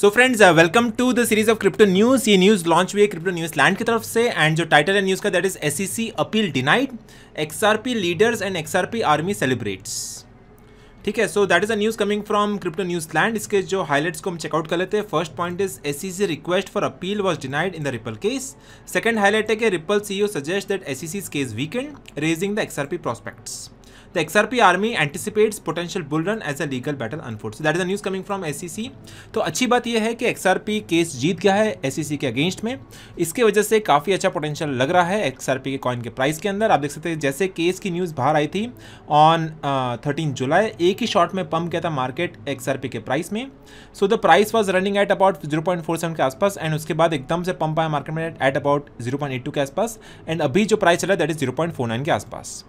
So friends welcome to the series of crypto news ये news launch हुई है crypto news land की तरफ से एंड जो टाइटल है न्यूज का that is S appeal denied XRP leaders and XRP army celebrates ठीक है so that is a news coming from crypto news land इसके जो हाईलाइट्स को हम चेकआउट कर लेते हैं first point is S C request for appeal was denied in the Ripple case second highlight है कि Ripple CEO suggest that S case weakened raising the XRP prospects The XRP army anticipates potential bull run as a legal battle unfolds. That is the news coming from SEC. तो अच्छी बात यह है कि XRP case जीत गया है SEC के against में इसके वजह से काफ़ी अच्छा पोटेंशियल लग रहा है XRP के कॉइन के प्राइस के अंदर आप देख सकते हैं जैसे केस की न्यूज़ बाहर आई थी ऑन थर्टीन जुलाई एक ही शॉट में पंप किया था मार्केट XRP के प्राइस में so the price was running at about zero point four seven के आसपास एंड उसके बाद एकदम से पम्प आया मार्केट में at about zero point eight two के आसपास एंड अभी जो प्राइस चला है that is zero point four nine के आसपास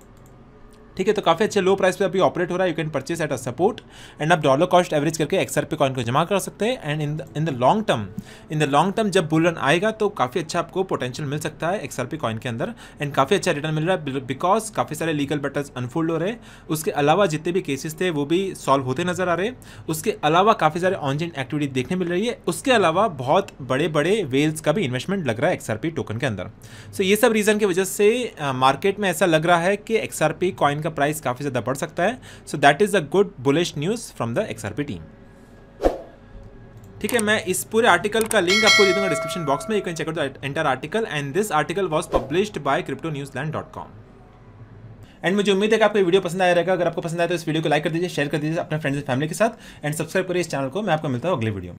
ठीक है तो काफ़ी अच्छे लो प्राइस पे अभी ऑपरेट हो रहा है you can purchase at a support and आप डॉलर कॉस्ट एवरेज करके एक्सआर पे कॉइन को जमा कर सकते हैं and in the in the long term in the long term जब बुल रन आएगा तो काफ़ी अच्छा आपको पोटेंशियल मिल सकता है एक्सआर कॉइन के अंदर एंड काफ़ी अच्छा रिटर्न मिल रहा है बिकॉज काफ़ी सारे लीगल बैटर्स अनफोल्ड हो रहे उसके अलावा जितने भी केसेस थे वो भी सॉल्व होते नजर आ रहे उसके अलावा काफ़ी सारे ऑनजिन एक्टिविटी देखने मिल रही है उसके अलावा बहुत बड़े बड़े वेल्स का भी इन्वेस्टमेंट लग रहा है एक्सआरपी टोकन के अंदर सो so, ये सब रीज़न की वजह से मार्केट में ऐसा लग रहा है कि एक्सआरपी कॉइन का का प्राइस काफ़ी ज़्यादा बढ़ सकता है so that is a good bullish news from the XRP team ठीक है मैं इस पूरे आर्टिकल का लिंक आपको दे दूंगा डिस्क्रिप्शन बॉक्स में you can check out the entire article and this article was published by crypto news land dot com and मुझे उम्मीद है कि आपको वीडियो पसंद आया रहेगा अगर आपको पसंद आया तो इस वीडियो को लाइक कर दीजिए शेयर कर दीजिए अपने फ्रेंड्स एंड फैमिली के साथ एंड सब्सक्राइब करिए इस चैनल को मैं आपको मिलता हूँ अगले वीडियो